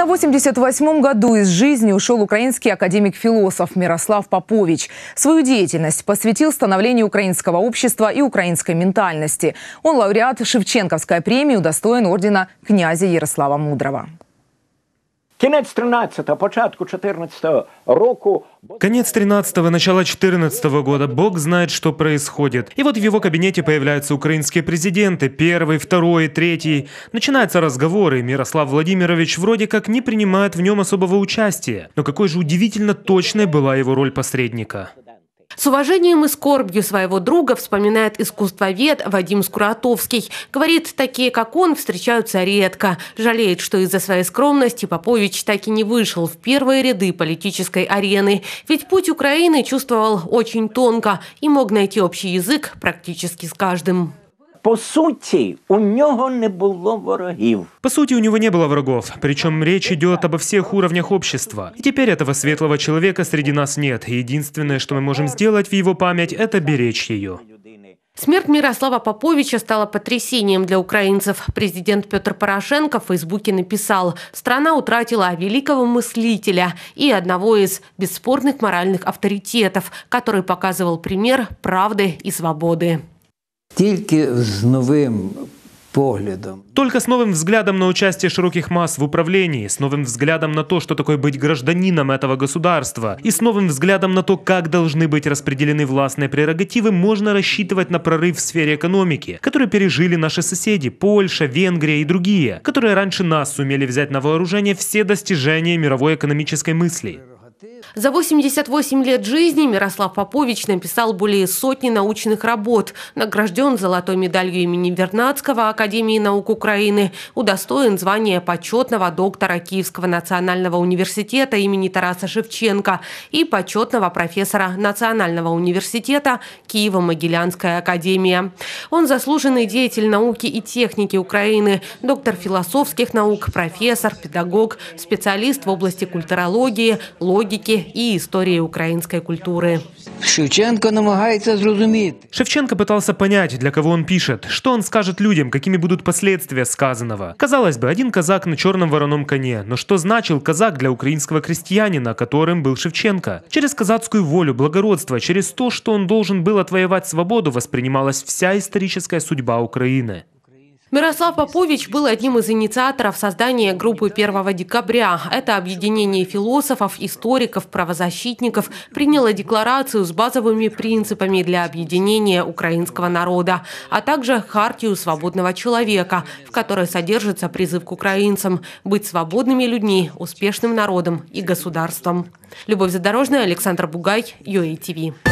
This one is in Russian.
На 88-м году из жизни ушел украинский академик-философ Мирослав Попович. Свою деятельность посвятил становлению украинского общества и украинской ментальности. Он лауреат Шевченковской премии, удостоен ордена князя Ярослава Мудрого. Кінець 13-го, початку 14-го року. Конец 13-го, начало 14-го года. Бог знает, что происходит. И вот в его кабинете появляются украинские президенты. Первый, второй, третий. Начинаются разговоры. Мирослав Владимирович вроде как не принимает в нем особого участия. Но какой же удивительно точной была его роль посредника. С уважением и скорбью своего друга вспоминает искусствовед Вадим Скуратовский. Говорит, такие, как он, встречаются редко. Жалеет, что из-за своей скромности Попович так и не вышел в первые ряды политической арены. Ведь путь Украины чувствовал очень тонко и мог найти общий язык практически с каждым. По сути, у него не было врагов. По сути, у него не было врагов. Причем речь идет обо всех уровнях общества. И теперь этого светлого человека среди нас нет. единственное, что мы можем сделать в его память, это беречь ее. Смерть Мирослава Поповича стала потрясением для украинцев. Президент Петр Порошенко в Фейсбуке написал, страна утратила великого мыслителя и одного из бесспорных моральных авторитетов, который показывал пример правды и свободы тільки з новим поглядом. Только с новым взглядом на участие широких масс в управлении, с новым взглядом на то, что такое быть гражданином этого государства, и с новым взглядом на то, как должны быть распределены властные прерогативы, можно рассчитывать на прорыв в сфере экономики, который пережили наши соседи – Польша, Венгрия и другие, которые раньше нас сумели взять на вооружение все достижения мировой экономической мысли. За 88 лет жизни Мирослав Попович написал более сотни научных работ, награжден золотой медалью имени Вернадского Академии наук Украины, удостоен звания почетного доктора Киевского национального университета имени Тараса Шевченко и почетного профессора Национального университета киева могилянская академия. Он заслуженный деятель науки и техники Украины, доктор философских наук, профессор, педагог, специалист в области культурологии, логики, логіки и истории украинской культуры. Шевченко намагается зрозуміти. Шевченко пытался понять, для кого он пишет, что он скажет людям, какими будут последствия сказанного. Казалось бы, один казак на черном вороном коне, но что значил казак для украинского крестьянина, которым был Шевченко? Через казацкую волю, благородство, через то, что он должен был отвоевать свободу, воспринималась вся историческая судьба Украины. Мирослав Попович был одним из инициаторов создания группы 1 декабря. Это объединение философов, историков, правозащитников приняло декларацию с базовыми принципами для объединения украинского народа, а также хартию свободного человека, в которой содержится призыв к украинцам быть свободными людьми, успешным народом и государством. Любовь Задорожная, Александр Бугай, ЮАТВ.